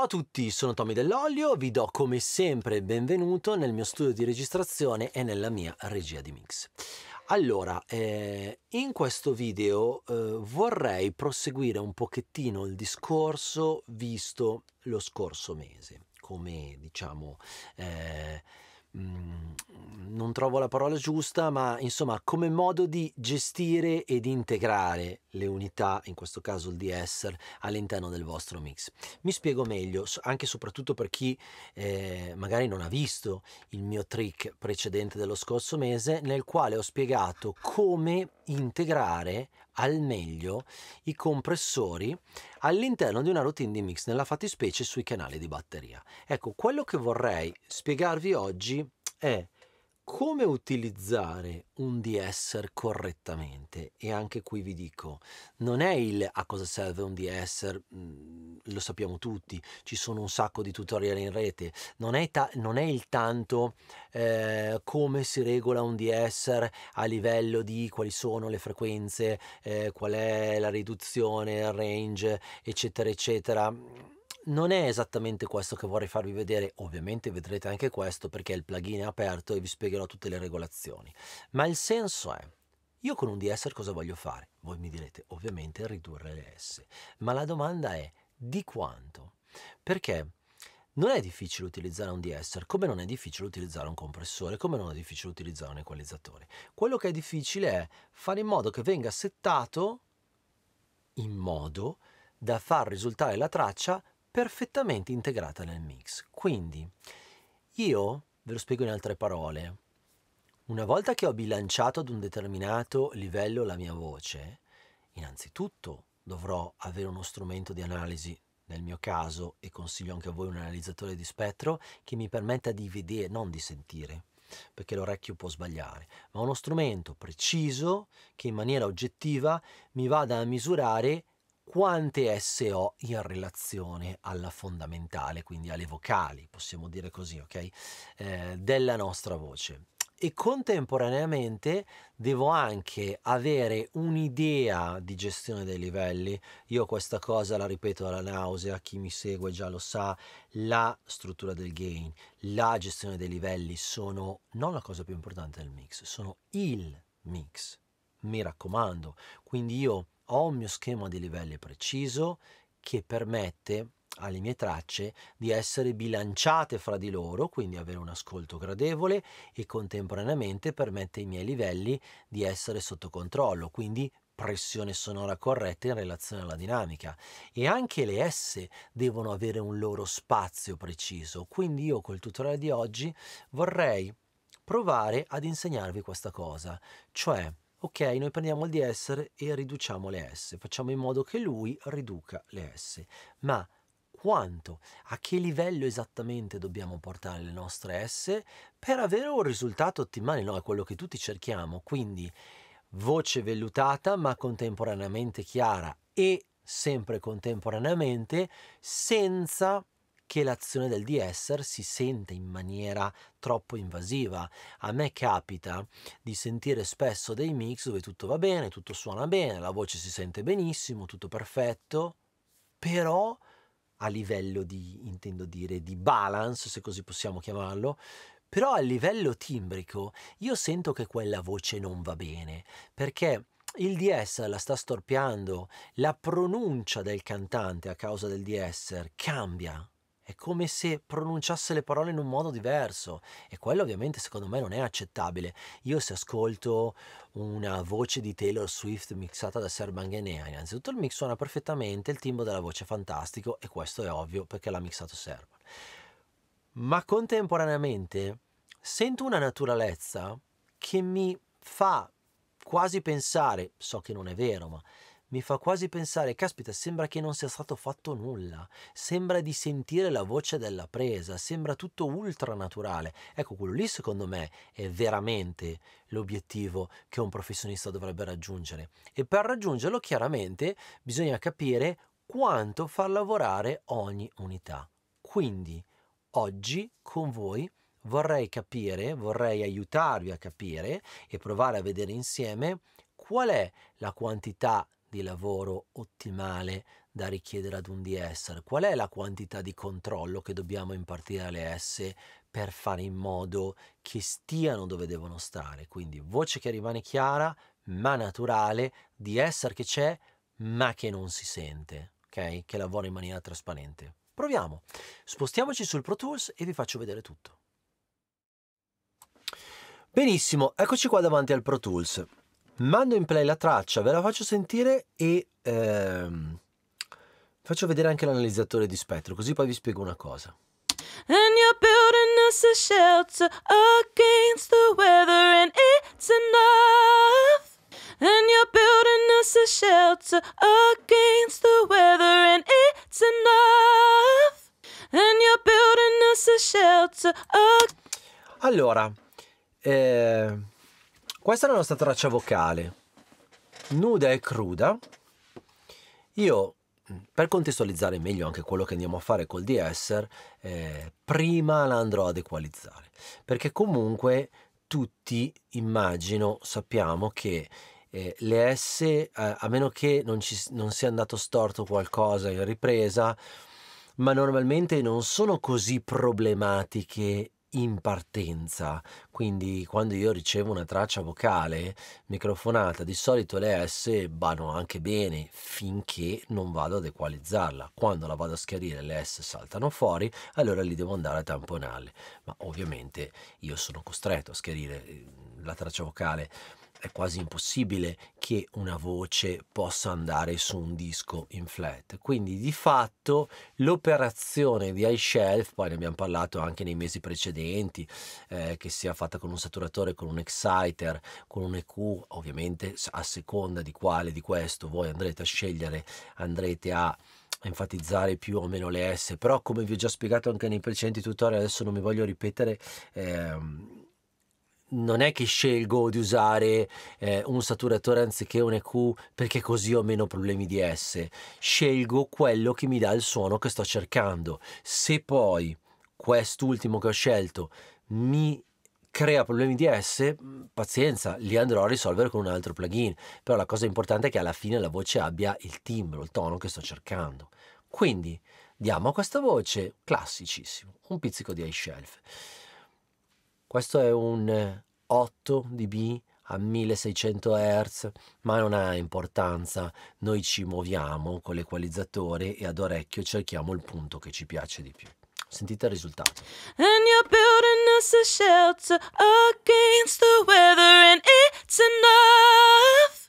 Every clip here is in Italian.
Ciao a tutti, sono Tommy Dell'Olio, vi do come sempre il benvenuto nel mio studio di registrazione e nella mia regia di mix. Allora, eh, in questo video eh, vorrei proseguire un pochettino il discorso visto lo scorso mese, come diciamo... Eh, Mm, non trovo la parola giusta, ma insomma come modo di gestire ed integrare le unità, in questo caso il DSR, all'interno del vostro mix. Mi spiego meglio, anche e soprattutto per chi eh, magari non ha visto il mio trick precedente dello scorso mese, nel quale ho spiegato come integrare al meglio i compressori all'interno di una routine di mix, nella fattispecie sui canali di batteria. Ecco, quello che vorrei spiegarvi oggi è come utilizzare un DSR correttamente? E anche qui vi dico, non è il a cosa serve un DSR, mm, lo sappiamo tutti, ci sono un sacco di tutorial in rete, non è, ta- non è il tanto eh, come si regola un DSR a livello di quali sono le frequenze, eh, qual è la riduzione, il range, eccetera, eccetera non è esattamente questo che vorrei farvi vedere, ovviamente vedrete anche questo perché il plugin è aperto e vi spiegherò tutte le regolazioni, ma il senso è, io con un DSR cosa voglio fare? Voi mi direte ovviamente ridurre le S, ma la domanda è di quanto? Perché non è difficile utilizzare un DSR, come non è difficile utilizzare un compressore, come non è difficile utilizzare un equalizzatore. Quello che è difficile è fare in modo che venga settato in modo da far risultare la traccia perfettamente integrata nel mix. Quindi io ve lo spiego in altre parole. Una volta che ho bilanciato ad un determinato livello la mia voce, innanzitutto dovrò avere uno strumento di analisi, nel mio caso, e consiglio anche a voi un analizzatore di spettro, che mi permetta di vedere, non di sentire, perché l'orecchio può sbagliare, ma uno strumento preciso che in maniera oggettiva mi vada a misurare quante S ho in relazione alla fondamentale, quindi alle vocali, possiamo dire così, ok? Eh, della nostra voce. E contemporaneamente devo anche avere un'idea di gestione dei livelli. Io questa cosa la ripeto alla nausea, chi mi segue già lo sa, la struttura del gain, la gestione dei livelli sono non la cosa più importante del mix, sono il mix. Mi raccomando, quindi io ho un mio schema di livelli preciso che permette alle mie tracce di essere bilanciate fra di loro, quindi avere un ascolto gradevole e contemporaneamente permette ai miei livelli di essere sotto controllo, quindi pressione sonora corretta in relazione alla dinamica e anche le S devono avere un loro spazio preciso, quindi io col tutorial di oggi vorrei provare ad insegnarvi questa cosa, cioè ok, noi prendiamo il ds e riduciamo le s, facciamo in modo che lui riduca le s, ma quanto, a che livello esattamente dobbiamo portare le nostre S per avere un risultato ottimale, no, è quello che tutti cerchiamo, quindi voce vellutata ma contemporaneamente chiara e sempre contemporaneamente senza che l'azione del di essere si sente in maniera troppo invasiva. A me capita di sentire spesso dei mix dove tutto va bene, tutto suona bene, la voce si sente benissimo, tutto perfetto, però a livello di, intendo dire, di balance, se così possiamo chiamarlo, però a livello timbrico io sento che quella voce non va bene, perché il DS la sta storpiando, la pronuncia del cantante a causa del DS cambia, è come se pronunciasse le parole in un modo diverso e quello ovviamente secondo me non è accettabile. Io se ascolto una voce di Taylor Swift mixata da Serbangenea, innanzitutto il mix suona perfettamente, il timbro della voce è fantastico e questo è ovvio perché l'ha mixato Serban. Ma contemporaneamente sento una naturalezza che mi fa quasi pensare, so che non è vero, ma mi fa quasi pensare, caspita, sembra che non sia stato fatto nulla, sembra di sentire la voce della presa, sembra tutto ultra naturale. Ecco, quello lì secondo me è veramente l'obiettivo che un professionista dovrebbe raggiungere. E per raggiungerlo, chiaramente, bisogna capire quanto far lavorare ogni unità. Quindi, oggi con voi vorrei capire, vorrei aiutarvi a capire e provare a vedere insieme qual è la quantità di lavoro ottimale da richiedere ad un DSR? Qual è la quantità di controllo che dobbiamo impartire alle S per fare in modo che stiano dove devono stare? Quindi voce che rimane chiara, ma naturale, DSR che c'è, ma che non si sente, ok? Che lavora in maniera trasparente. Proviamo. Spostiamoci sul Pro Tools e vi faccio vedere tutto. Benissimo, eccoci qua davanti al Pro Tools mando in play la traccia, ve la faccio sentire e ehm, faccio vedere anche l'analizzatore di spettro, così poi vi spiego una cosa. And you're building us a shelter against the weather and it's enough. And you're building us a shelter against the weather and it's enough. And you're building us a shelter. Allora, eh, questa è la nostra traccia vocale, nuda e cruda. Io, mm, per contestualizzare meglio anche quello che andiamo a fare col de-esser, eh, prima la andrò ad equalizzare, perché comunque tutti, immagino, sappiamo che eh, le S, eh, a meno che non, ci, non sia andato storto qualcosa in ripresa, ma normalmente non sono così problematiche in partenza, quindi quando io ricevo una traccia vocale microfonata, di solito le S vanno anche bene finché non vado ad equalizzarla. Quando la vado a schiarire le S saltano fuori, allora li devo andare a tamponarle. Ma ovviamente io sono costretto a schiarire eh, la traccia vocale è quasi impossibile che una voce possa andare su un disco in flat. Quindi di fatto l'operazione di iShelf, poi ne abbiamo parlato anche nei mesi precedenti, eh, che sia fatta con un saturatore, con un exciter, con un EQ, ovviamente a seconda di quale di questo voi andrete a scegliere, andrete a enfatizzare più o meno le S, però come vi ho già spiegato anche nei precedenti tutorial, adesso non mi voglio ripetere, ehm, non è che scelgo di usare eh, un saturatore anziché un EQ perché così ho meno problemi di S, scelgo quello che mi dà il suono che sto cercando. Se poi quest'ultimo che ho scelto mi crea problemi di S, mm, pazienza, li andrò a risolvere con un altro plugin, però la cosa importante è che alla fine la voce abbia il timbro, il tono che sto cercando. Quindi diamo a questa voce classicissimo, un pizzico di iShelf. shelf. Questo è un 8 eh, dB a 1600 Hz, ma non ha importanza, noi ci muoviamo con l'equalizzatore e ad orecchio cerchiamo il punto che ci piace di più. Sentite il risultato. And you're building us a shelter against the weather and it's enough.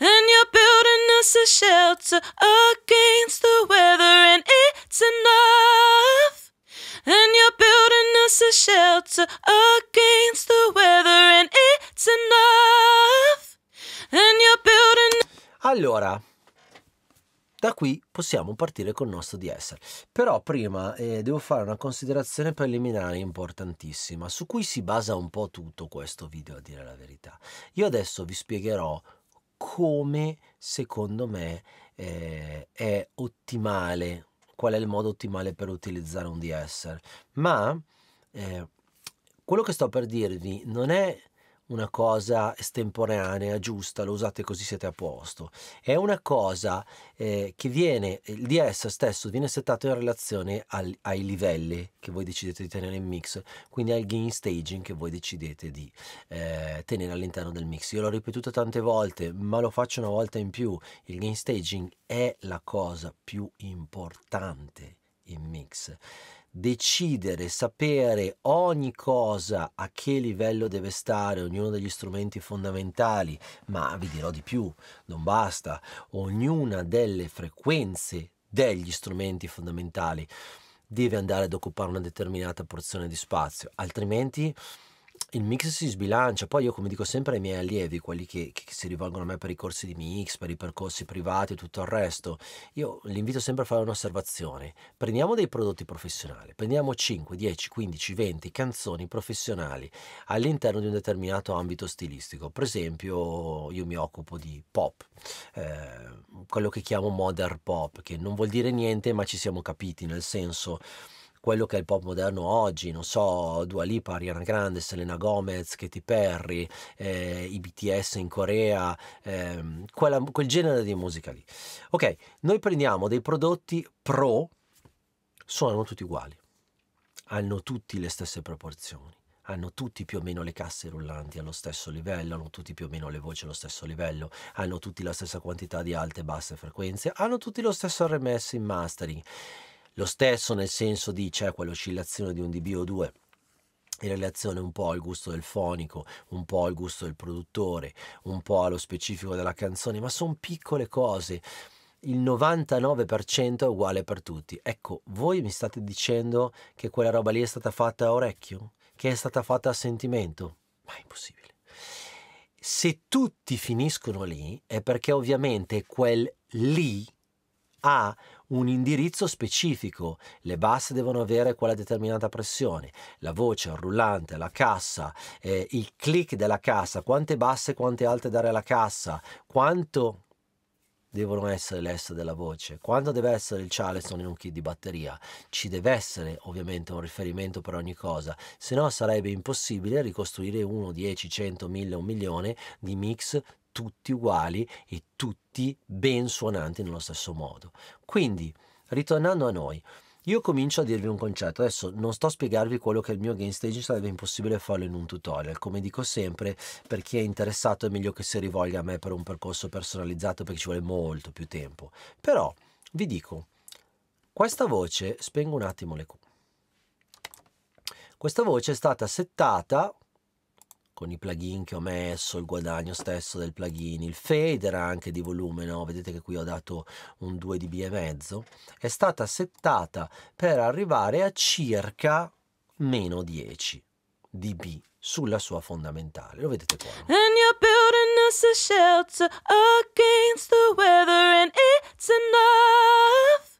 And you're building us a shelter against the weather and it's enough. And you're building us a shelter against the weather and it's enough. And you're building... Allora, da qui possiamo partire col nostro DSL. Però prima eh, devo fare una considerazione preliminare importantissima, su cui si basa un po' tutto questo video, a dire la verità. Io adesso vi spiegherò come, secondo me, eh, è ottimale qual è il modo ottimale per utilizzare un DSR, ma eh, quello che sto per dirvi non è una cosa estemporanea, giusta, lo usate così siete a posto. È una cosa eh, che viene, il DS stesso viene settato in relazione al, ai livelli che voi decidete di tenere in mix, quindi al gain staging che voi decidete di eh, tenere all'interno del mix. Io l'ho ripetuto tante volte, ma lo faccio una volta in più. Il gain staging è la cosa più importante in mix decidere, sapere ogni cosa a che livello deve stare, ognuno degli strumenti fondamentali, ma vi dirò di più, non basta, ognuna delle frequenze degli strumenti fondamentali deve andare ad occupare una determinata porzione di spazio, altrimenti il mix si sbilancia, poi io come dico sempre ai miei allievi, quelli che, che, si rivolgono a me per i corsi di mix, per i percorsi privati e tutto il resto, io li invito sempre a fare un'osservazione. Prendiamo dei prodotti professionali, prendiamo 5, 10, 15, 20 canzoni professionali all'interno di un determinato ambito stilistico. Per esempio io mi occupo di pop, eh, quello che chiamo modern pop, che non vuol dire niente ma ci siamo capiti, nel senso quello che è il pop moderno oggi, non so, Dua Lipa, Ariana Grande, Selena Gomez, Katy Perry, eh, i BTS in Corea, eh, quella, quel genere di musica lì. Ok, noi prendiamo dei prodotti pro, suonano tutti uguali, hanno tutti le stesse proporzioni hanno tutti più o meno le casse rullanti allo stesso livello, hanno tutti più o meno le voci allo stesso livello, hanno tutti la stessa quantità di alte e basse frequenze, hanno tutti lo stesso RMS in mastering lo stesso nel senso di c'è eh, quell'oscillazione di un dB o due in relazione un po' al gusto del fonico, un po' al gusto del produttore, un po' allo specifico della canzone, ma sono piccole cose. Il 99% è uguale per tutti. Ecco, voi mi state dicendo che quella roba lì è stata fatta a orecchio? Che è stata fatta a sentimento? Ma è impossibile. Se tutti finiscono lì è perché ovviamente quel lì ha un indirizzo specifico, le basse devono avere quella determinata pressione, la voce, il rullante, la cassa, eh, il click della cassa, quante basse e quante alte dare alla cassa, quanto devono essere le S della voce, quanto deve essere il Charleston in un kit di batteria, ci deve essere ovviamente un riferimento per ogni cosa, se no sarebbe impossibile ricostruire uno, 10, 100, 1000, un milione di mix tutti uguali e tutti ben suonanti nello stesso modo. Quindi, ritornando a noi, io comincio a dirvi un concetto, adesso non sto a spiegarvi quello che è il mio game staging, sarebbe impossibile farlo in un tutorial, come dico sempre, per chi è interessato è meglio che si rivolga a me per un percorso personalizzato perché ci vuole molto più tempo. Però vi dico, questa voce, spengo un attimo le Q, questa voce è stata settata con i plugin che ho messo, il guadagno stesso del plugin, il fader anche di volume, no? vedete che qui ho dato un 2 dB e mezzo, è stata settata per arrivare a circa meno 10 dB sulla sua fondamentale. Lo vedete qua. And you're building us a shelter against the weather and it's enough.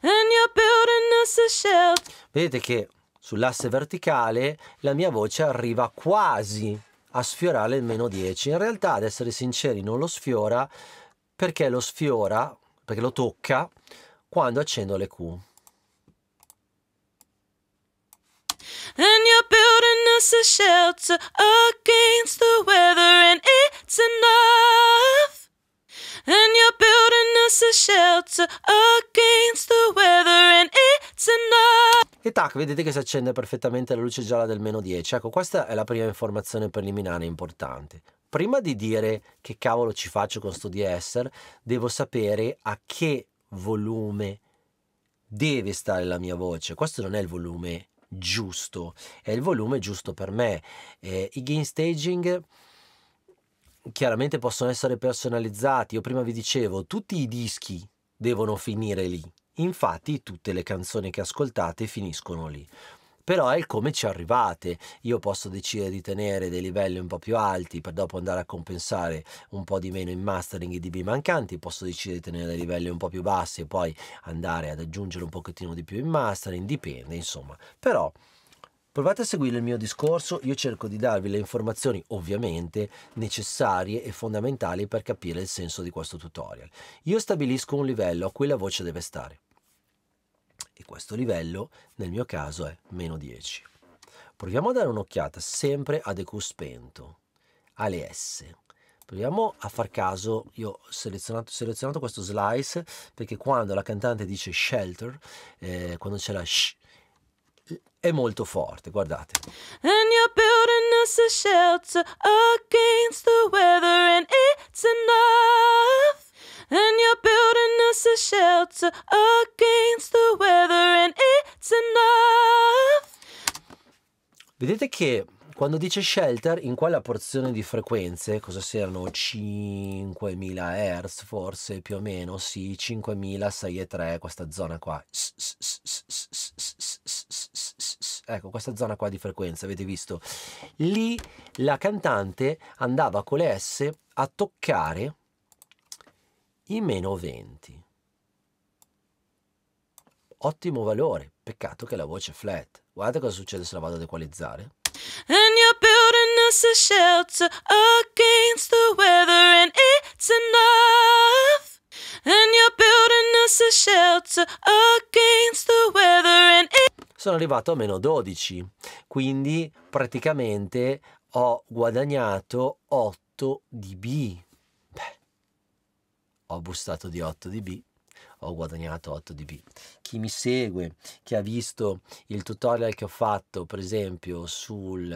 And you're building us a shelter. Vedete che sull'asse verticale la mia voce arriva quasi a sfiorare il meno 10. In realtà, ad essere sinceri, non lo sfiora perché lo sfiora, perché lo tocca quando accendo le Q. And you're building us a shelter against the weather, and it's enough. And you're building us a shelter against the weather, and it's enough e tac, vedete che si accende perfettamente la luce gialla del meno 10. Ecco, questa è la prima informazione preliminare importante. Prima di dire che cavolo ci faccio con sto DSR, devo sapere a che volume deve stare la mia voce. Questo non è il volume giusto, è il volume giusto per me. Eh, I gain staging chiaramente possono essere personalizzati. Io prima vi dicevo, tutti i dischi devono finire lì. Infatti tutte le canzoni che ascoltate finiscono lì però è il come ci arrivate. Io posso decidere di tenere dei livelli un po' più alti per dopo andare a compensare un po' di meno in mastering i dB mancanti, posso decidere di tenere dei livelli un po' più bassi e poi andare ad aggiungere un pochettino di più in mastering, dipende insomma. Però provate a seguire il mio discorso, io cerco di darvi le informazioni ovviamente necessarie e fondamentali per capire il senso di questo tutorial. Io stabilisco un livello a cui la voce deve stare e questo livello nel mio caso è meno 10. Proviamo a dare un'occhiata sempre ad eco spento, alle S. Proviamo a far caso, io ho selezionato, selezionato questo slice perché quando la cantante dice shelter, eh, quando c'è la sh, è molto forte, guardate. And you're building us a shelter against the weather and it's enough. And you're building us a shelter against the weather and it's enough. Vedete che quando dice shelter, in quella porzione di frequenze, cosa siano? 5000 Hz forse più o meno, sì, 5000, questa zona qua. Ecco, questa zona qua di frequenza, avete visto? Lì la cantante andava con le S a toccare i meno 20. Ottimo valore, peccato che la voce è flat. Guardate cosa succede se la vado ad equalizzare. And you're building us a shelter against the weather and it's enough. And you're building us a shelter against the weather and it... Sono arrivato a meno 12, quindi praticamente ho guadagnato 8 dB ho bustato di 8 dB ho guadagnato 8 dB chi mi segue che ha visto il tutorial che ho fatto per esempio sul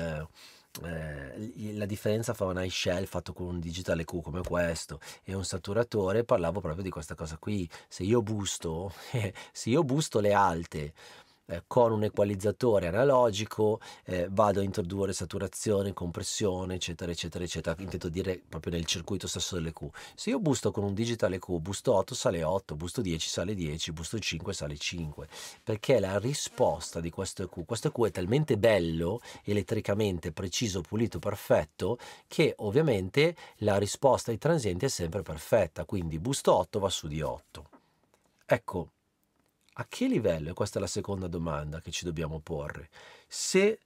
eh, la differenza fra un iShell fatto con un digitale Q come questo e un saturatore parlavo proprio di questa cosa qui se io busto se io busto le alte eh, con un equalizzatore analogico eh, vado a introdurre saturazione, compressione, eccetera, eccetera, eccetera. Intendo dire proprio nel circuito stesso dell'EQ. Se io busto con un digitale EQ, busto 8 sale 8, busto 10 sale 10, busto 5 sale 5, perché la risposta di questo EQ, questo EQ è talmente bello, elettricamente preciso, pulito, perfetto, che ovviamente la risposta ai transienti è sempre perfetta, quindi busto 8 va su di 8. Ecco, a che livello, e questa è la seconda domanda che ci dobbiamo porre, se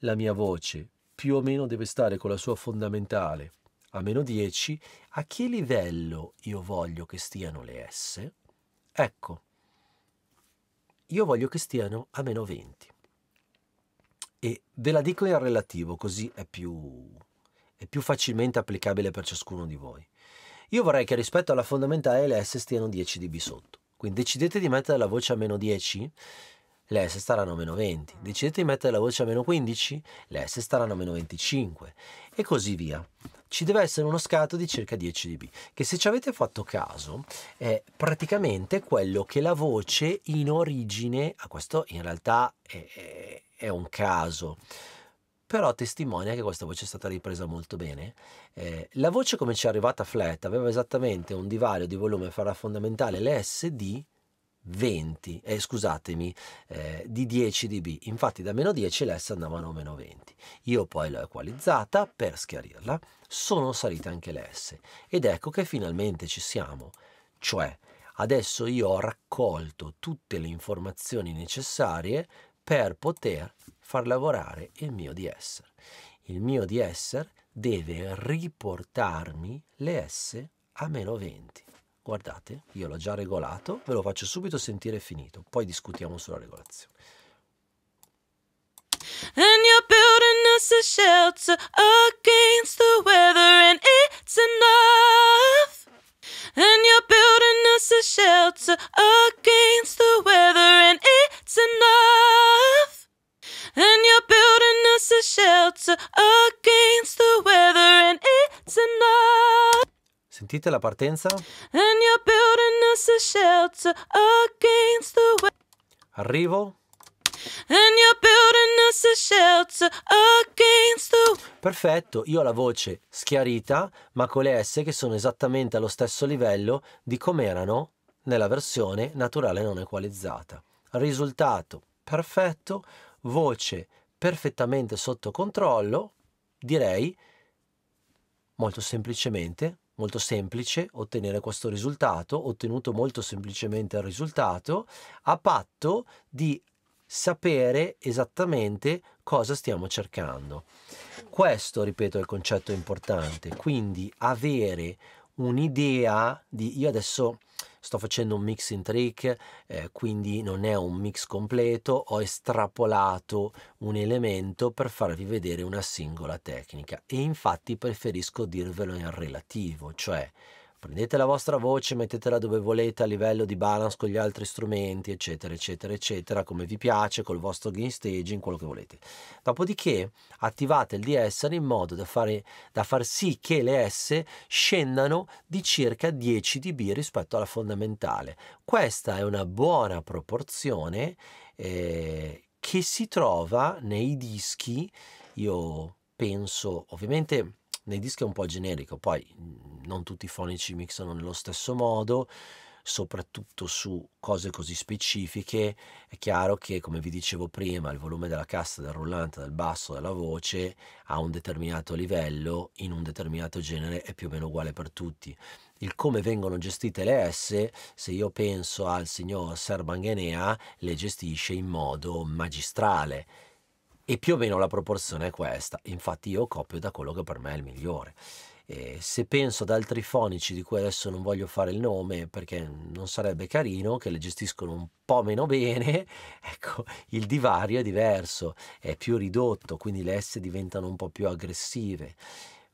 la mia voce più o meno deve stare con la sua fondamentale a meno 10, a che livello io voglio che stiano le S? Ecco, io voglio che stiano a meno 20. E ve la dico in relativo, così è più, è più facilmente applicabile per ciascuno di voi. Io vorrei che rispetto alla fondamentale le S stiano 10 dB sotto. Quindi decidete di mettere la voce a meno 10, le S staranno a meno 20. Decidete di mettere la voce a meno 15, le S staranno a meno 25 e così via. Ci deve essere uno scatto di circa 10 dB, che se ci avete fatto caso è praticamente quello che la voce in origine, a questo in realtà è, è, è un caso, però testimonia che questa voce è stata ripresa molto bene. Eh, la voce come ci è arrivata flat aveva esattamente un divario di volume fra la fondamentale e le S 20, eh, scusatemi, eh, di 10 dB, infatti da meno 10 le S andavano a meno 20. Io poi l'ho equalizzata per schiarirla, sono salite anche le S ed ecco che finalmente ci siamo, cioè adesso io ho raccolto tutte le informazioni necessarie per poter far lavorare il mio di essere. Il mio di essere deve riportarmi le S a meno 20. Guardate, io l'ho già regolato, ve lo faccio subito sentire finito, poi discutiamo sulla regolazione. And you're building us a shelter against the weather, and it's enough. And you're building us a shelter against the weather, and it's that's enough. And you're building us a shelter against the weather, and it's enough. Sentite la partenza? And you're building us a shelter against the weather. Arrivo. And you're building us a shelter against the Perfetto, io ho la voce schiarita, ma con le S che sono esattamente allo stesso livello di come erano nella versione naturale non equalizzata risultato perfetto, voce perfettamente sotto controllo, direi molto semplicemente, molto semplice ottenere questo risultato, ottenuto molto semplicemente il risultato, a patto di sapere esattamente cosa stiamo cercando. Questo, ripeto, è il concetto importante, quindi avere un'idea di io adesso sto facendo un mix in trick, eh, quindi non è un mix completo, ho estrapolato un elemento per farvi vedere una singola tecnica e infatti preferisco dirvelo in relativo, cioè prendete la vostra voce, mettetela dove volete a livello di balance con gli altri strumenti, eccetera, eccetera, eccetera, come vi piace, col vostro gain staging, quello che volete. Dopodiché attivate il DS in modo da, fare, da far sì che le S scendano di circa 10 dB rispetto alla fondamentale. Questa è una buona proporzione eh, che si trova nei dischi, io penso, ovviamente nei dischi è un po' generico, poi mhmm, non tutti i fonici mixano nello stesso modo, soprattutto su cose così specifiche, è chiaro che, come vi dicevo prima, il volume della cassa, del rullante, del basso, della voce a un determinato livello, in un determinato genere, è più o meno uguale per tutti. Il come vengono gestite le S, se io penso al signor Serban Ghenea, le gestisce in modo magistrale e più o meno la proporzione è questa, infatti io copio da quello che per me è il migliore. E se penso ad altri fonici di cui adesso non voglio fare il nome perché non sarebbe carino, che le gestiscono un po' meno bene, ecco, il divario è diverso, è più ridotto, quindi le S diventano un po' più aggressive.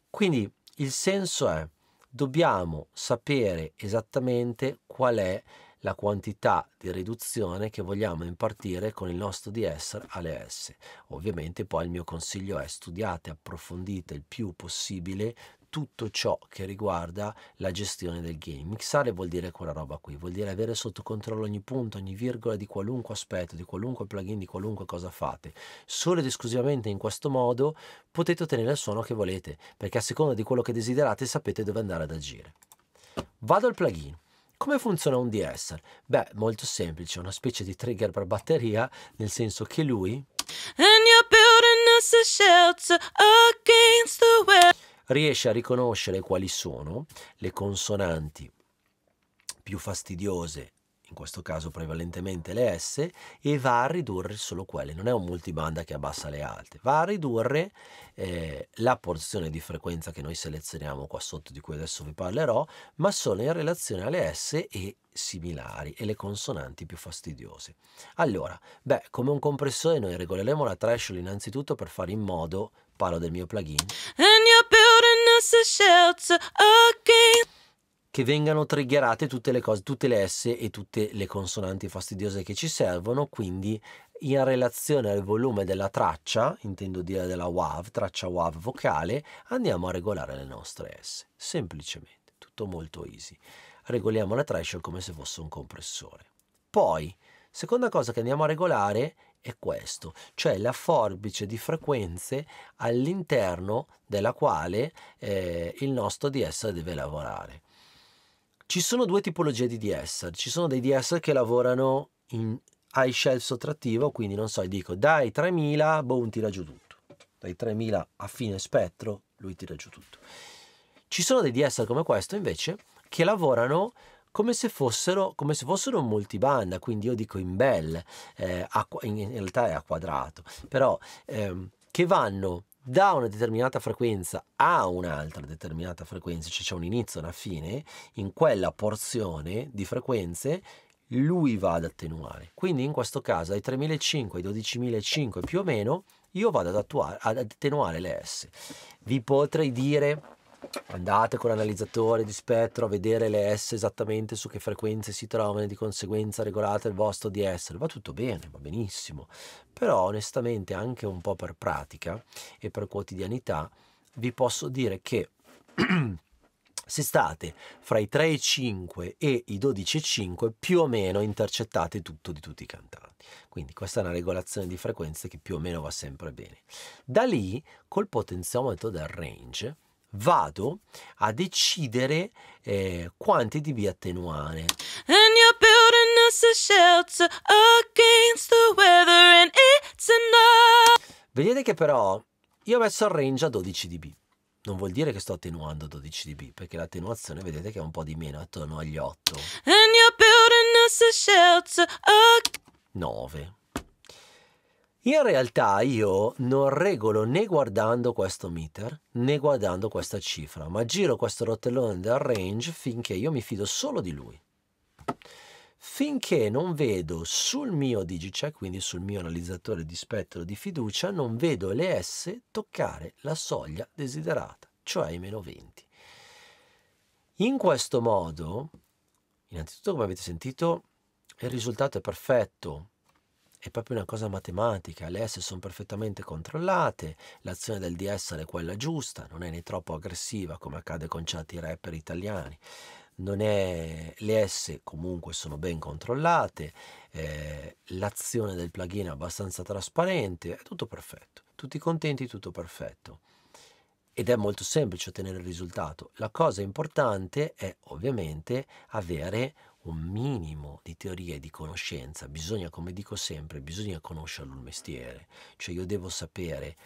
Quindi il senso è, dobbiamo sapere esattamente qual è la quantità di riduzione che vogliamo impartire con il nostro DS alle S. Ovviamente poi il mio consiglio è studiate, approfondite il più possibile tutto ciò che riguarda la gestione del game. Mixare vuol dire quella roba qui, vuol dire avere sotto controllo ogni punto, ogni virgola di qualunque aspetto, di qualunque plugin, di qualunque cosa fate. Solo ed esclusivamente in questo modo potete ottenere il suono che volete, perché a seconda di quello che desiderate sapete dove andare ad agire. Vado al plugin. Come funziona un DSL? Beh, molto semplice, una specie di trigger per batteria, nel senso che lui riesce a riconoscere quali sono le consonanti più fastidiose in questo caso prevalentemente le S, e va a ridurre solo quelle, non è un multibanda che abbassa le alte, va a ridurre eh, la porzione di frequenza che noi selezioniamo qua sotto, di cui adesso vi parlerò, ma solo in relazione alle S e similari e le consonanti più fastidiose. Allora, beh, come un compressore noi regoleremo la threshold innanzitutto per fare in modo, parlo del mio plugin, And you're building us a shelter again che vengano triggerate tutte le cose, tutte le S e tutte le consonanti fastidiose che ci servono, quindi in relazione al volume della traccia, intendo dire della WAV, traccia WAV vocale, andiamo a regolare le nostre S, semplicemente, tutto molto easy. Regoliamo la threshold come se fosse un compressore. Poi, seconda cosa che andiamo a regolare è questo, cioè la forbice di frequenze all'interno della quale eh, il nostro DS deve lavorare. Ci sono due tipologie di DS. Ci sono dei DS che lavorano in high shelf sottrattivo, quindi non so, dico dai 3000, boom, tira giù tutto. Dai 3000 a fine spettro, lui tira giù tutto. Ci sono dei DS come questo invece che lavorano come se fossero, come se fossero multibanda, quindi io dico in bel, eh, a, in, realtà è a quadrato, però eh, che vanno da una determinata frequenza a un'altra determinata frequenza, cioè c'è un inizio e una fine, in quella porzione di frequenze lui va ad attenuare. Quindi in questo caso dai 3.500 ai 12.500 più o meno io vado ad, attuare, ad attenuare le S. Vi potrei dire andate con l'analizzatore di spettro a vedere le S esattamente su che frequenze si trovano e di conseguenza regolate il vostro DS. Va tutto bene, va benissimo, però onestamente anche un po' per pratica e per quotidianità vi posso dire che se state fra i 3,5 e i 12,5 più o meno intercettate tutto di tutti i cantanti. Quindi questa è una regolazione di frequenze che più o meno va sempre bene. Da lì, col potenziometro del range, vado a decidere eh, quante devi attenuare. And you're building us a shelter against the weather and it's enough. Vedete che però io ho messo il range a 12 dB. Non vuol dire che sto attenuando 12 dB, perché l'attenuazione vedete che è un po' di meno, attorno agli 8. And you're building us a shelter against... 9. In realtà io non regolo né guardando questo meter né guardando questa cifra, ma giro questo rotellone del range finché io mi fido solo di lui. Finché non vedo sul mio digicheck, quindi sul mio analizzatore di spettro di fiducia, non vedo le S toccare la soglia desiderata, cioè i meno 20. In questo modo, innanzitutto come avete sentito, il risultato è perfetto, è proprio una cosa matematica, le S sono perfettamente controllate, l'azione del DS è quella giusta, non è né troppo aggressiva come accade con certi rapper italiani, non è, le S comunque sono ben controllate, eh, l'azione del plugin è abbastanza trasparente, è tutto perfetto, tutti contenti, tutto perfetto. Ed è molto semplice ottenere il risultato. La cosa importante è ovviamente avere un minimo di teoria e di conoscenza, bisogna, come dico sempre, bisogna conoscerlo il mestiere, cioè io devo sapere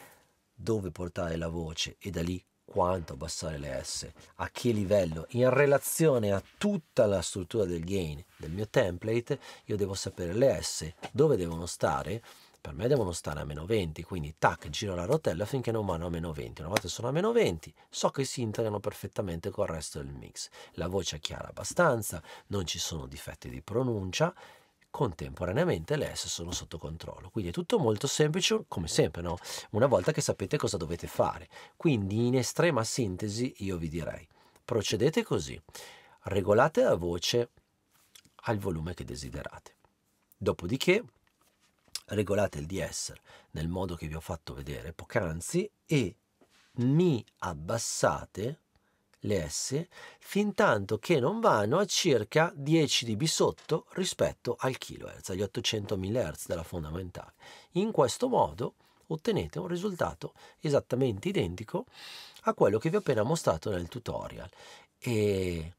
dove portare la voce e da lì quanto abbassare le S, a che livello, in relazione a tutta la struttura del gain del mio template, io devo sapere le S dove devono stare per me devono stare a meno 20, quindi tac, giro la rotella finché non vanno a meno 20. Una volta sono a meno 20, so che si integrano perfettamente col resto del mix. La voce è chiara abbastanza, non ci sono difetti di pronuncia, contemporaneamente le S sono sotto controllo. Quindi è tutto molto semplice, come sempre, no? una volta che sapete cosa dovete fare. Quindi in estrema sintesi io vi direi, procedete così, regolate la voce al volume che desiderate. Dopodiché regolate il DSR nel modo che vi ho fatto vedere poc'anzi e mi abbassate le S fin tanto che non vanno a circa 10 dB sotto rispetto al kHz, agli 800.000 Hz della fondamentale. In questo modo ottenete un risultato esattamente identico a quello che vi ho appena mostrato nel tutorial e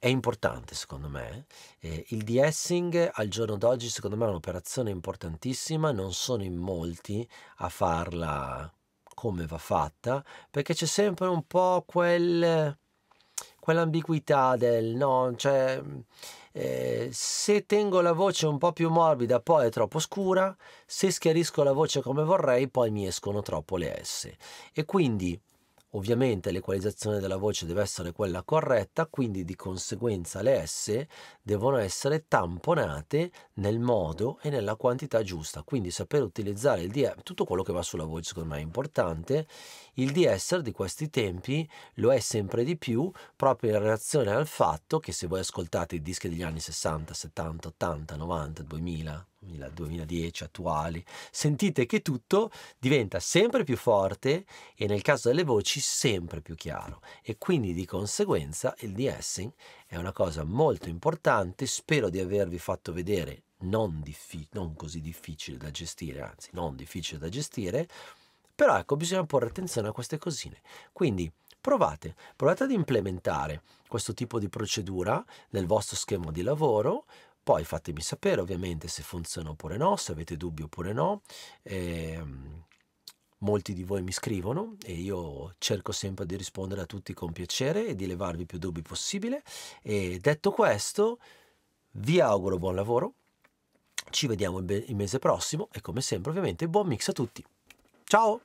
è importante secondo me. Eh, il de-essing al giorno d'oggi secondo me è un'operazione importantissima, non sono in molti a farla come va fatta, perché c'è sempre un po' quel, quell'ambiguità del no, cioè eh, se tengo la voce un po' più morbida poi è troppo scura, se schiarisco la voce come vorrei poi mi escono troppo le S. E quindi Ovviamente l'equalizzazione della voce deve essere quella corretta, quindi di conseguenza le S devono essere tamponate nel modo e nella quantità giusta. Quindi sapere utilizzare il DS, tutto quello che va sulla voce secondo me è importante. Il DS di questi tempi lo è sempre di più proprio in relazione al fatto che se voi ascoltate i dischi degli anni 60, 70, 80, 90, 2000, 2010 attuali, sentite che tutto diventa sempre più forte e nel caso delle voci sempre più chiaro e quindi di conseguenza il de-essing è una cosa molto importante, spero di avervi fatto vedere non, diffi- non così difficile da gestire, anzi non difficile da gestire, però ecco bisogna porre attenzione a queste cosine, quindi provate, provate ad implementare questo tipo di procedura nel vostro schema di lavoro, poi fatemi sapere ovviamente se funziona oppure no, se avete dubbi oppure no. Eh, molti di voi mi scrivono e io cerco sempre di rispondere a tutti con piacere e di levarvi più dubbi possibile. E detto questo, vi auguro buon lavoro. Ci vediamo il mese prossimo e come sempre ovviamente buon mix a tutti. Ciao!